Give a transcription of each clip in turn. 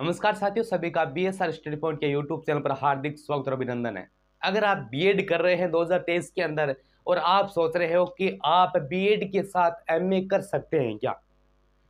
नमस्कार साथियों सभी का B S R study point के यूट्यूब चैनल पर हार्दिक स्वागत और अभिनंदन है अगर आप बीएड कर रहे हैं 2023 के अंदर और आप सोच रहे हो कि आप बीएड के साथ एमए कर सकते हैं क्या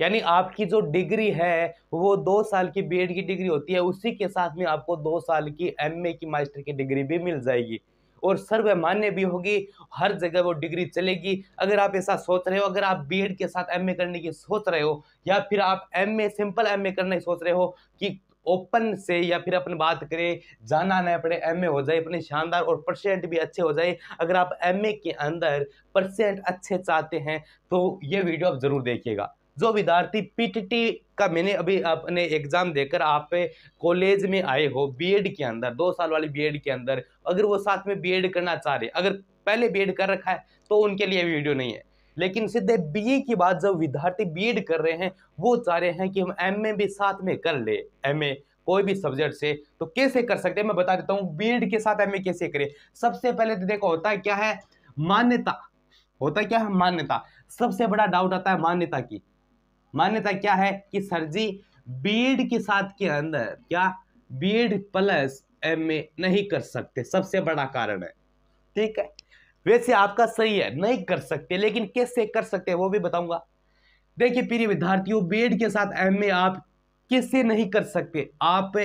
यानी आपकी जो डिग्री है वो दो साल की बीएड की डिग्री होती है उसी के साथ में आपको दो साल की एमए की मास्टर की डिग्री भी मिल जाएगी और सर्वमान्य भी होगी हर जगह वो डिग्री चलेगी अगर आप ऐसा सोच रहे हो अगर आप बी के साथ एम करने की सोच रहे हो या फिर आप एम सिंपल एम करने की सोच रहे हो कि ओपन से या फिर अपन बात करें जाना ना अपने एम हो जाए अपने शानदार और परसेंट भी अच्छे हो जाए अगर आप एम के अंदर परसेंट अच्छे चाहते हैं तो ये वीडियो आप ज़रूर देखिएगा जो विद्यार्थी पी का मैंने अभी अपने एग्ज़ाम देकर आप कॉलेज में आए हो बीएड के अंदर दो साल वाली बीएड के अंदर अगर वो साथ में बीएड करना चाह रहे अगर पहले बीएड कर रखा है तो उनके लिए वीडियो नहीं है लेकिन सीधे बीए e की बात जब विद्यार्थी बीएड कर रहे हैं वो चाह रहे हैं कि हम एमए भी साथ में कर ले एमए कोई भी सब्जेक्ट से तो कैसे कर सकते हैं मैं बता देता हूँ बी के साथ एम कैसे करें सबसे पहले तो देखो होता है क्या है मान्यता होता क्या है मान्यता सबसे बड़ा डाउट आता है मान्यता की मान्यता क्या है कि सर जी बीएड के साथ के अंदर क्या बीएड प्लस एम नहीं कर सकते सबसे बड़ा कारण है ठीक है वैसे आपका सही है नहीं कर सकते लेकिन कैसे कर सकते हैं वो भी बताऊंगा देखिए प्रिय विद्यार्थियों बीएड के साथ एम आप कैसे नहीं कर सकते आप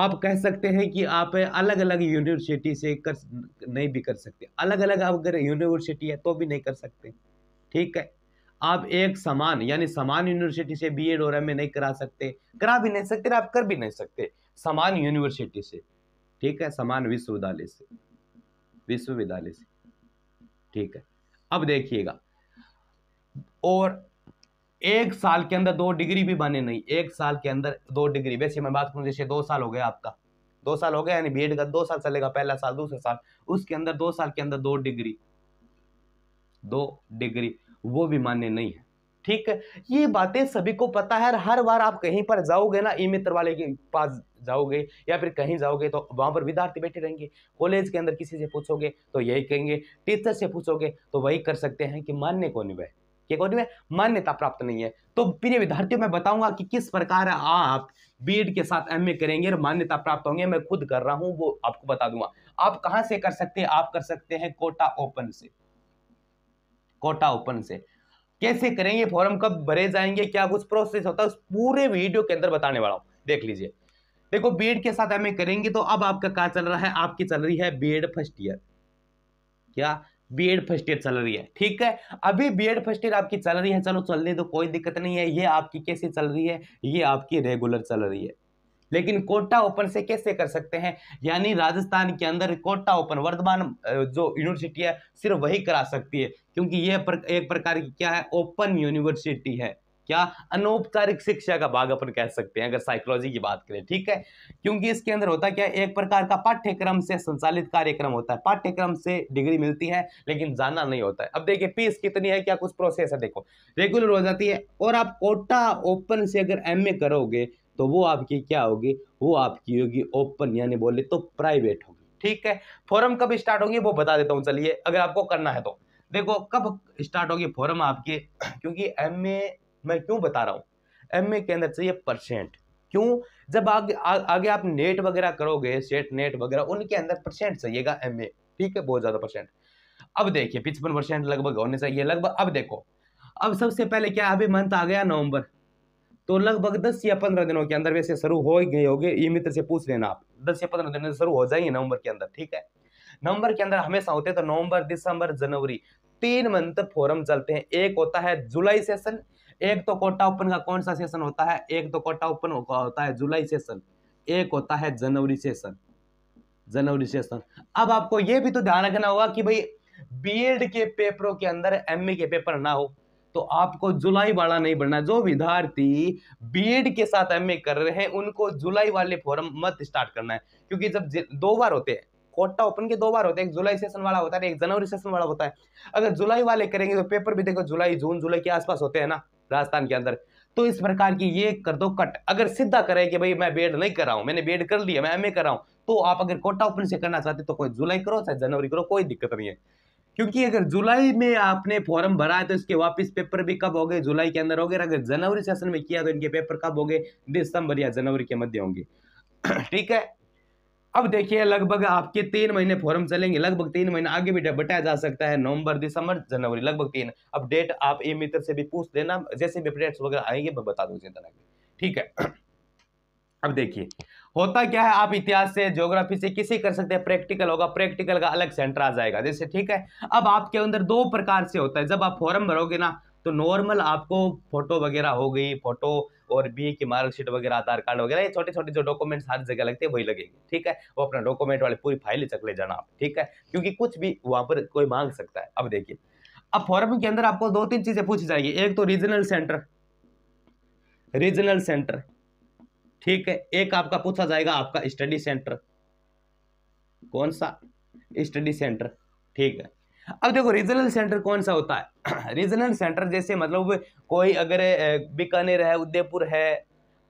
आप कह सकते हैं कि आप अलग अलग यूनिवर्सिटी से कर नहीं भी कर सकते अलग अलग अगर यूनिवर्सिटी है तो भी नहीं कर सकते ठीक है आप एक समान यानी समान यूनिवर्सिटी से बी एड और एम नहीं करा सकते करा भी नहीं सकते आप कर भी नहीं सकते समान यूनिवर्सिटी से ठीक है समान विश्वविद्यालय से विश्वविद्यालय से ठीक है अब देखिएगा और एक साल के अंदर दो डिग्री भी बने नहीं एक साल के अंदर दो डिग्री वैसे मैं बात करूँ जैसे दो साल हो गया आपका दो साल हो गया यानी बी का दो साल चलेगा पहला साल दूसरा साल उसके अंदर दो साल के अंदर दो डिग्री दो डिग्री वो भी मान्य नहीं है ठीक है ये बातें सभी को पता है हर बार आप कहीं पर जाओगे ना ई मित्र वाले के पास जाओगे या फिर कहीं जाओगे तो वहाँ पर विद्यार्थी बैठे रहेंगे कॉलेज के अंदर किसी से पूछोगे तो यही कहेंगे टीचर से पूछोगे तो वही कर सकते हैं कि मान्य कौन वह ये कौन में मान्यता प्राप्त नहीं है तो प्रिय विद्यार्थियों मैं बताऊंगा कि किस प्रकार आप बीएड के साथ एमए करेंगे और मान्यता प्राप्त होंगे मैं खुद कर रहा हूं वो आपको बता दूंगा आप कहां से कर सकते हैं आप कर सकते हैं कोटा ओपन से कोटा ओपन से कैसे करेंगे फॉर्म कब भरे जाएंगे क्या कुछ प्रोसेस होता है उस पूरे वीडियो के अंदर बताने वाला हूँ देख लीजिए देखो बीएड के साथ हमें करेंगे तो अब आपका क्या चल रहा है आपकी चल रही है बीएड फर्स्ट ईयर क्या बीएड फर्स्ट ईयर चल रही है ठीक है अभी बीएड फर्स्ट ईयर आपकी चल रही है चलो चलने तो कोई दिक्कत नहीं है ये आपकी कैसे चल रही है ये आपकी रेगुलर चल रही है लेकिन कोटा ओपन से कैसे कर सकते हैं यानी राजस्थान के अंदर कोटा ओपन वर्तमान जो यूनिवर्सिटी है सिर्फ वही करा सकती है क्योंकि यह पर, एक प्रकार की क्या है ओपन यूनिवर्सिटी है क्या अनौपचारिक शिक्षा का भाग अपन कह सकते हैं अगर साइकोलॉजी की बात करें ठीक है क्योंकि इसके अंदर होता क्या है एक प्रकार का पाठ्यक्रम से संचालित कार्यक्रम होता है पाठ्यक्रम से डिग्री मिलती है लेकिन जाना नहीं होता है अब देखिए फीस कितनी है क्या कुछ प्रोसेस है देखो रेगुलर हो जाती है और आप कोटा ओपन से अगर एम करोगे तो वो आपकी क्या होगी वो आपकी होगी ओपन यानी बोले तो प्राइवेट होगी ठीक है फॉरम कब स्टार्ट होगी वो बता देता हूँ चलिए अगर आपको करना है तो देखो कब स्टार्ट होगी फॉरम आपके क्योंकि एम ए मैं क्यों बता रहा हूँ एम ए के अंदर चाहिए परसेंट क्यों जब आगे आ, आगे आप नेट वगैरह करोगे सेट नेट वगैरह उनके अंदर परसेंट चाहिएगा एम ए ठीक है बहुत ज़्यादा परसेंट अब देखिए पिचपन परसेंट लगभग होने चाहिए लगभग अब देखो अब सबसे पहले क्या अभी मंथ आ गया नवंबर तो लगभग दस या पंद्रह दिनों के अंदर वैसे शुरू हो गए होगे ये मित्र से पूछ लेना आप दस या पंद्रह से शुरू हो जाएंगे नवंबर के अंदर ठीक है नवंबर के अंदर हमेशा होते हैं तो नवंबर दिसंबर जनवरी तीन मंथ फोरम चलते हैं एक होता है जुलाई सेशन एक तो कोटा ओपन का कौन सा सेशन होता है एक तो कोटा ओपन होता है जुलाई सेशन एक होता है जनवरी सेशन जनवरी सेशन अब आपको यह भी तो ध्यान रखना होगा कि भाई बीएड के पेपरों के अंदर एमए के पेपर ना हो तो आपको जुलाई वाला नहीं भरना जो विद्यार्थी बी के साथ एम कर रहे हैं उनको जुलाई वाले फॉर्म मत स्टार्ट करना है क्योंकि जब दो बार होते हैं कोटा ओपन के दो बार होते हैं एक जुलाई सेशन वाला होता है एक जनवरी सेशन वाला होता है अगर जुलाई वाले करेंगे तो पेपर भी देखो जुलाई जून जुलाई के आसपास होते हैं ना राजस्थान के अंदर तो इस प्रकार की ये कर दो कट अगर सीधा करें कि भाई मैं बेड नहीं कर रहा हूँ मैंने बेड कर लिया मैं एम कर रहा हूँ तो आप अगर कोटा ओपन से करना चाहते तो कोई जुलाई करो चाहे जनवरी करो कोई दिक्कत नहीं है क्योंकि अगर जुलाई में आपने फॉर्म भरा है तो इसके वापस पेपर भी कब हो गए जुलाई के अंदर हो गए अगर जनवरी सेशन में किया तो इनके पेपर कब हो गए दिसंबर या जनवरी के मध्य होंगे ठीक है अब देखिए लगभग आपके तीन महीने फॉर्म चलेंगे लगभग तीन महीने आगे भी बटाया जा सकता है नवंबर दिसंबर जनवरी लगभग तीन अब डेट आप ए मित्र से भी पूछ देना जैसे भी अपडेट्स वगैरह आएंगे मैं बता दूँ चिंता ठीक है अब देखिए होता क्या है आप इतिहास से ज्योग्राफी से किसी कर सकते हैं प्रैक्टिकल होगा प्रैक्टिकल का अलग सेंटर आ जाएगा जैसे ठीक है अब आपके अंदर दो प्रकार से होता है जब आप फॉर्म भरोगे ना तो नॉर्मल आपको फोटो वगैरह हो गई फोटो और बी की मार्कशीट वगैरह आधार कार्ड वगैरह ये छोटे छोटे जो डॉक्यूमेंट हर जगह लगते हैं वही लगेंगे ठीक है वो अपना डॉक्यूमेंट वाले पूरी फाइल चक ले जाना आप ठीक है क्योंकि कुछ भी वहां पर कोई मांग सकता है अब देखिए अब फॉर्म के अंदर आपको दो तीन चीज़ें पूछी जाएगी एक तो रीजनल सेंटर रीजनल सेंटर ठीक है एक आपका पूछा जाएगा आपका स्टडी सेंटर कौन सा स्टडी सेंटर ठीक है अब देखो रीजनल सेंटर कौन सा होता है रीजनल सेंटर जैसे मतलब कोई अगर बीकानेर है उदयपुर है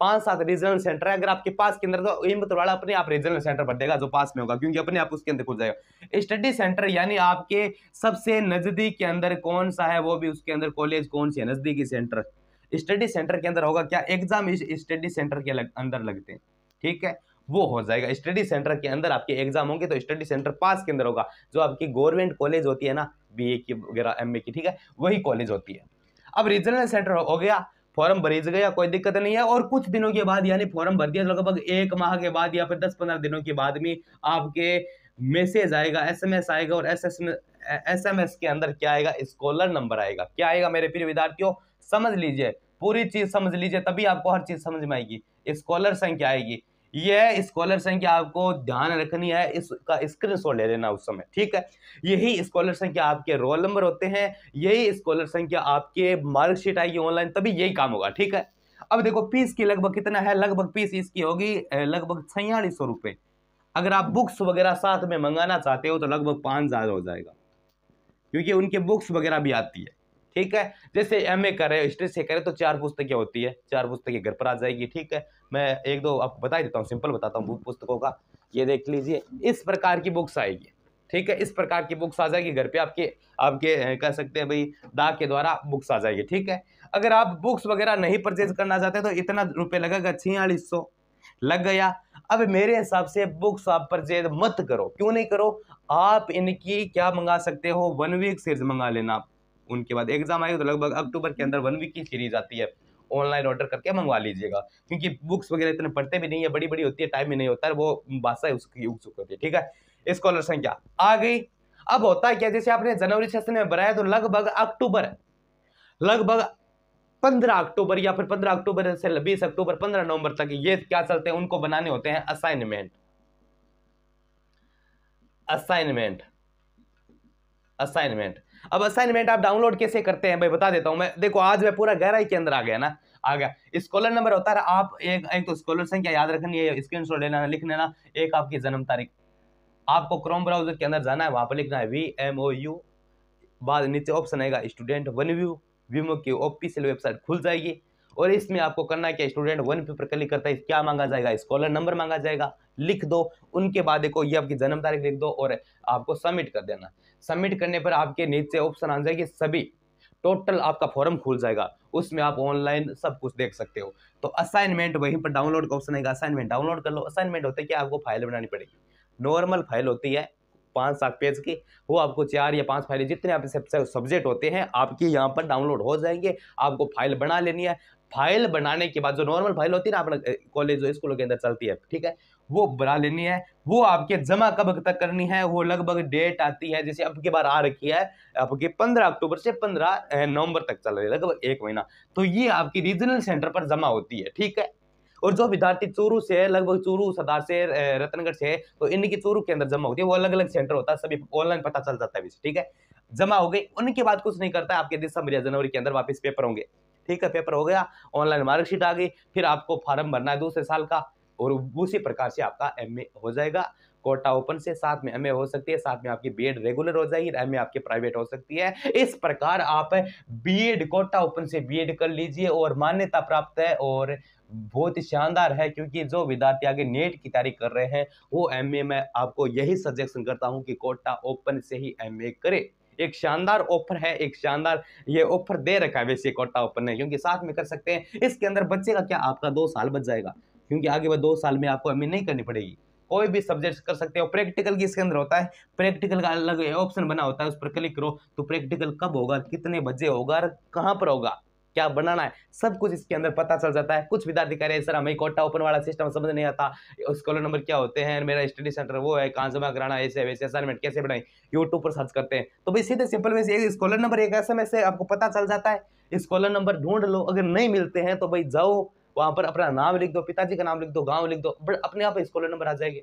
पांच सात रीजनल सेंटर है अगर आपके पास के अंदर तो इमतवाड़ा अपने आप रीजनल सेंटर भर देगा जो पास में होगा क्योंकि अपने आप उसके अंदर खुल जाएगा स्टडी सेंटर यानी आपके सबसे नजदीक के अंदर कौन सा है वो भी उसके अंदर कॉलेज कौन सी है नजदीकी सेंटर स्टडी सेंटर के अंदर होगा क्या एग्जाम इस स्टडी सेंटर के लग, अंदर लगते हैं ठीक है वो हो जाएगा स्टडी सेंटर के अंदर आपके एग्जाम होंगे तो स्टडी सेंटर पास के अंदर होगा जो आपकी गवर्नमेंट कॉलेज होती है ना बी की वगैरह एम की ठीक है वही कॉलेज होती है अब रीजनल सेंटर हो गया फॉर्म भरीज गया कोई दिक्कत नहीं है और कुछ दिनों के बाद यानी फॉर्म भर दिया लगभग एक माह के बाद या फिर दस पंद्रह दिनों के बाद में आपके मैसेज आएगा एसएमएस आएगा और S S S M S के अंदर क्या आएगा स्कॉलर नंबर आएगा क्या आएगा मेरे प्रिय विद्यार्थियों समझ लीजिए पूरी चीज समझ लीजिए तभी आपको हर चीज समझ में आएगी स्कॉलर संख्या आएगी यह स्कॉलर संख्या आपको ध्यान रखनी है इसका स्क्रीनशॉट ले लेना उस समय ठीक है यही स्कॉलर संख्या आपके रोल नंबर होते हैं यही स्कॉलर संख्या आपके मार्कशीट आएगी ऑनलाइन तभी यही काम होगा ठीक है अब देखो फीस की लगभग कितना है लगभग फीस इसकी होगी लगभग छियालीस सौ रुपये अगर आप बुक्स वगैरह साथ में मंगाना चाहते हो तो लगभग पाँच हज़ार हो जाएगा क्योंकि उनके बुक्स वगैरह भी आती है ठीक है जैसे एम ए करे हिस्ट्री से करे तो चार पुस्तकें होती है चार पुस्तकें घर पर आ जाएगी ठीक है मैं एक दो आपको बता देता हूँ सिंपल बताता हूँ बुक हम्म। पुस्तकों का ये देख लीजिए इस प्रकार की बुक्स आएगी ठीक है इस प्रकार की बुक्स आ जाएगी घर पे आपके आपके कह सकते हैं भाई दाग के द्वारा बुक्स आ जाएगी ठीक है अगर आप बुक्स वगैरह नहीं परचेज करना चाहते तो इतना रुपये लगेगा छियालीस सौ लग गया अब मेरे हिसाब से बुक्स आप परचेज मत करो क्यों नहीं करो आप इनकी क्या मंगा सकते हो वन वीक सीरीज मंगा लेना आप उनके बाद एग्जाम आएगा तो लगभग अक्टूबर के अंदर वन वीक की सीरीज आती है ऑनलाइन ऑर्डर करके मंगवा लीजिएगा क्योंकि बुक्स वगैरह इतने पढ़ते भी नहीं है बड़ी बड़ी होती है टाइम भी नहीं होता है वो भाषा उसकी उत्सुक होती है ठीक है स्कॉलर संख्या आ गई अब होता है क्या जैसे आपने जनवरी सेशन में बनाया तो लगभग अक्टूबर लगभग पंद्रह अक्टूबर या फिर पंद्रह अक्टूबर से बीस अक्टूबर पंद्रह नवंबर तक ये क्या चलते हैं उनको बनाने होते हैं असाइनमेंट असाइनमेंट असाइनमेंट अब असाइनमेंट आप डाउनलोड कैसे करते हैं भाई बता देता हूँ मैं देखो आज मैं पूरा गहराई के अंदर आ गया ना आ गया स्कॉलर नंबर होता है आप एक एक तो स्कॉलर संख्या याद रखनी है स्क्रीन शॉट लेना लिख लेना एक आपकी जन्म तारीख आपको क्रोम ब्राउजर के अंदर जाना है वहाँ पर लिखना है वी एम ओ यू बाद नीचे ऑप्शन आएगा स्टूडेंट वन व्यू वीमो की ऑफिशियल वेबसाइट खुल जाएगी और इसमें आपको करना क्या स्टूडेंट वन पेपर क्लिक करता है क्या मांगा जाएगा स्कॉलर नंबर मांगा जाएगा लिख दो उनके बाद देखो ये आपकी जन्म तारीख लिख दो और आपको सबमिट कर देना सबमिट करने पर आपके नीचे ऑप्शन आ जाएगी सभी टोटल आपका फॉर्म खुल जाएगा उसमें आप ऑनलाइन सब कुछ देख सकते हो तो असाइनमेंट वहीं पर डाउनलोड का ऑप्शन आएगा असाइनमेंट डाउनलोड कर लो असाइनमेंट होता है कि आपको फाइल बनानी पड़ेगी नॉर्मल फाइल होती है पाँच सात पेज की वो आपको चार या पाँच फाइलें जितने आपके सब्जेक्ट होते हैं आपकी यहाँ पर डाउनलोड हो जाएंगे आपको फाइल बना लेनी है फाइल बनाने के बाद जो नॉर्मल फाइल होती है ना आप कॉलेज स्कूलों के अंदर चलती है ठीक है वो बना लेनी है वो आपके जमा कब तक करनी है वो लगभग डेट आती है जैसे अब की बार आ रखी है आपके 15 अक्टूबर से पंद्रह नवंबर तक चल रही है लगभग एक महीना तो ये आपकी रीजनल सेंटर पर जमा होती है ठीक है और जो विद्यार्थी चूरू से लगभग चूरू सदा से रतनगढ़ से तो इनकी चूरू के अंदर जमा होती है वो अलग अलग सेंटर होता है सभी ऑनलाइन पता चल जाता है ठीक है जमा हो गई उनके बाद कुछ नहीं करता आपके दिसंबर या जनवरी के अंदर वापस पेपर होंगे ठीक है पेपर हो गया ऑनलाइन मार्कशीट आ गई फिर आपको फॉर्म भरना है दूसरे साल का और उसी प्रकार से आपका एम हो जाएगा कोटा ओपन से साथ में एम हो सकती है साथ में आपकी बीएड रेगुलर हो जाएगी एम आपकी प्राइवेट हो सकती है इस प्रकार आप बीएड कोटा ओपन से बीएड कर लीजिए और मान्यता प्राप्त है और बहुत ही शानदार है क्योंकि जो विद्यार्थी आगे नेट की तैयारी कर रहे हैं वो एमए में आपको यही सजेशन करता हूं कि कोटा ओपन से ही एम करें एक शानदार ऑफर है एक शानदार ये ऑफर दे रखा है वैसे कोटा ओपन ने क्योंकि साथ में कर सकते हैं इसके अंदर बच्चे का क्या आपका दो साल बच जाएगा क्योंकि आगे वह दो साल में आपको एम नहीं करनी पड़ेगी कोई भी सब्जेक्ट कर सकते हो प्रैक्टिकल की इसके अंदर होता है प्रैक्टिकल का अलग ऑप्शन बना होता है उस पर क्लिक करो तो प्रैक्टिकल कब होगा कितने बजे होगा और कहाँ पर होगा क्या बनाना है सब कुछ इसके अंदर पता चल जाता है कुछ विद्यार्थी कह रहे हैं सर हमें कोटा ओपन वाला सिस्टम समझ नहीं आता स्कॉलर नंबर क्या होते हैं मेरा स्टडी सेंटर वो है कहाँ जमा कराना ऐसे वैसे असाइनमेंट कैसे बनाए यूट्यूब पर सर्च करते हैं तो भाई सीधे सिंपल में से स्कॉलर नंबर एक ऐसे में से आपको पता चल जाता है स्कॉलर नंबर ढूंढ लो अगर नहीं मिलते हैं तो भाई जाओ वहां पर अपना नाम लिख दो पिताजी का नाम लिख दो गाँव लिख दो बट अपने आप स्कॉलर नंबर आ जाएगी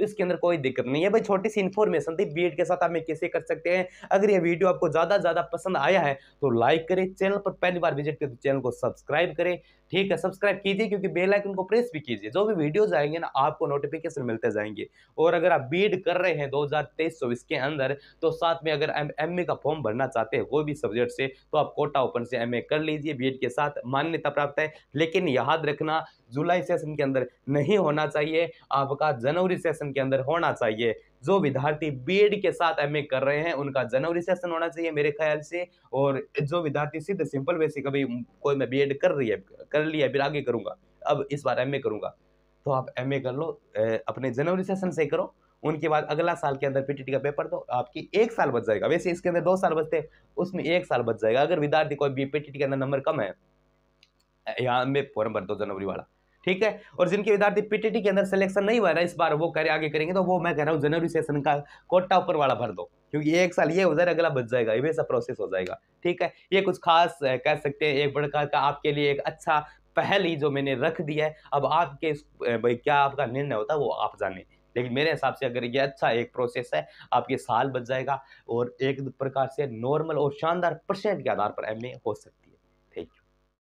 तो इसके अंदर कोई दिक्कत नहीं है भाई छोटी सी इन्फॉर्मेशन थी बी के साथ आप में कैसे कर सकते हैं अगर ये वीडियो आपको ज़्यादा ज़्यादा पसंद आया है तो लाइक करें चैनल पर पहली बार विजिट करें तो चैनल को सब्सक्राइब करें ठीक है सब्सक्राइब कीजिए क्योंकि बेल आइकन को प्रेस भी कीजिए जो भी वीडियोज आएंगे ना आपको नोटिफिकेशन मिलते जाएंगे और अगर आप बीड कर रहे हैं दो हज़ार के अंदर तो साथ में अगर एम का फॉर्म भरना चाहते हैं कोई भी सब्जेक्ट से तो आप कोटा ओपन से एम कर लीजिए बी के साथ मान्यता प्राप्त है लेकिन याद रखना जुलाई सेशन के अंदर नहीं होना चाहिए आपका जनवरी सेशन के अंदर होना चाहिए जो विद्यार्थी बीएड के साथ एमए कर रहे हैं उनका जनवरी सेशन होना चाहिए मेरे ख्याल से और जो विद्यार्थी सीधे सिंपल वे से कभी कोई मैं बीएड कर रही है कर लिया फिर आगे करूँगा अब इस बार एमए करूँगा तो आप एमए कर लो अपने जनवरी सेशन से करो उनके बाद अगला साल के अंदर पीटीटी का पेपर दो आपकी एक साल बच जाएगा वैसे इसके अंदर दो साल बचते उसमें एक साल बच जाएगा अगर विद्यार्थी कोई पीटीटी के अंदर नंबर कम है यहाँ में फॉर्म भर दो जनवरी वाला ठीक है और जिनके विद्यार्थी पीटीटी के अंदर सिलेक्शन नहीं हुआ ना इस बार वो करे आगे करेंगे तो वो मैं कह रहा हूँ जनवरी सेशन का कोटा ऊपर वाला भर दो क्योंकि एक साल ये उधर अगला बच जाएगा ये सब प्रोसेस हो जाएगा ठीक है ये कुछ खास कह सकते हैं एक प्रकार का आपके लिए एक अच्छा पहल ही जो मैंने रख दिया है अब आपके भाई क्या आपका निर्णय होता है वो आप जाने लेकिन मेरे हिसाब से अगर ये अच्छा एक प्रोसेस है आपके साल बच जाएगा और एक प्रकार से नॉर्मल और शानदार परसेंट के आधार पर एम हो सकता है